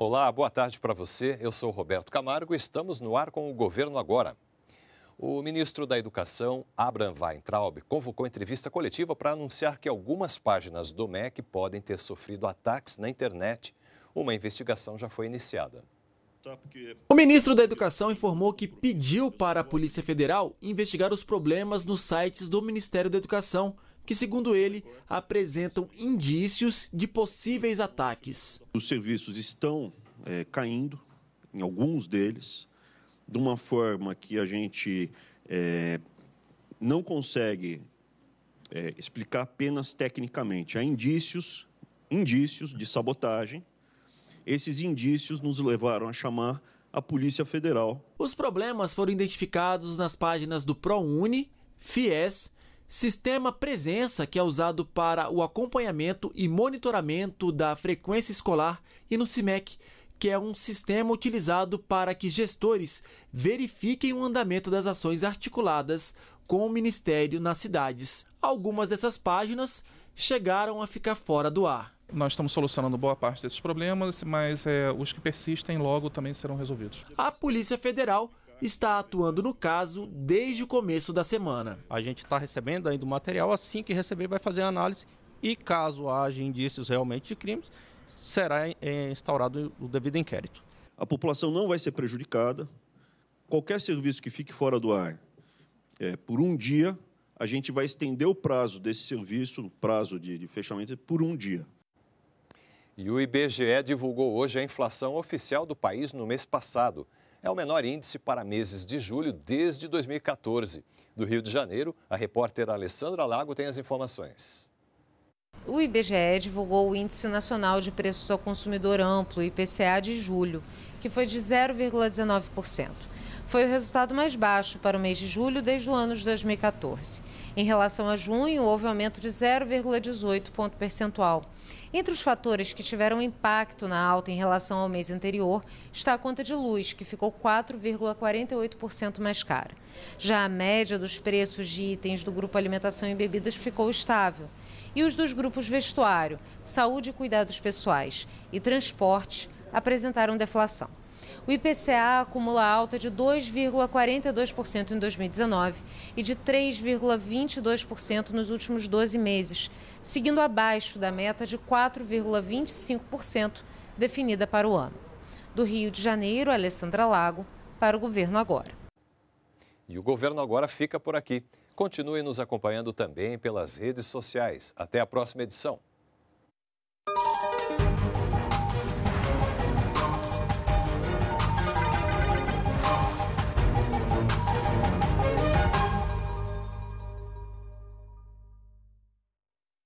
Olá, boa tarde para você. Eu sou Roberto Camargo e estamos no ar com o Governo Agora. O ministro da Educação, Abraham Weintraub, convocou entrevista coletiva para anunciar que algumas páginas do MEC podem ter sofrido ataques na internet. Uma investigação já foi iniciada. O ministro da Educação informou que pediu para a Polícia Federal investigar os problemas nos sites do Ministério da Educação que, segundo ele, apresentam indícios de possíveis ataques. Os serviços estão é, caindo, em alguns deles, de uma forma que a gente é, não consegue é, explicar apenas tecnicamente. Há indícios, indícios de sabotagem. Esses indícios nos levaram a chamar a Polícia Federal. Os problemas foram identificados nas páginas do ProUni, FIES Sistema Presença, que é usado para o acompanhamento e monitoramento da frequência escolar, e no CIMEC, que é um sistema utilizado para que gestores verifiquem o andamento das ações articuladas com o Ministério nas cidades. Algumas dessas páginas chegaram a ficar fora do ar. Nós estamos solucionando boa parte desses problemas, mas é, os que persistem logo também serão resolvidos. A Polícia Federal está atuando no caso desde o começo da semana. A gente está recebendo ainda o material, assim que receber, vai fazer a análise e, caso haja indícios realmente de crimes, será eh, instaurado o devido inquérito. A população não vai ser prejudicada. Qualquer serviço que fique fora do ar é, por um dia, a gente vai estender o prazo desse serviço, o prazo de, de fechamento, por um dia. E o IBGE divulgou hoje a inflação oficial do país no mês passado. É o menor índice para meses de julho desde 2014. Do Rio de Janeiro, a repórter Alessandra Lago tem as informações. O IBGE divulgou o Índice Nacional de Preços ao Consumidor Amplo, IPCA, de julho, que foi de 0,19% foi o resultado mais baixo para o mês de julho desde o ano de 2014. Em relação a junho, houve um aumento de 0,18 ponto percentual. Entre os fatores que tiveram impacto na alta em relação ao mês anterior está a conta de luz, que ficou 4,48% mais cara. Já a média dos preços de itens do grupo alimentação e bebidas ficou estável. E os dos grupos vestuário, saúde e cuidados pessoais e transporte apresentaram deflação. O IPCA acumula alta de 2,42% em 2019 e de 3,22% nos últimos 12 meses, seguindo abaixo da meta de 4,25% definida para o ano. Do Rio de Janeiro, Alessandra Lago, para o Governo Agora. E o Governo Agora fica por aqui. Continue nos acompanhando também pelas redes sociais. Até a próxima edição.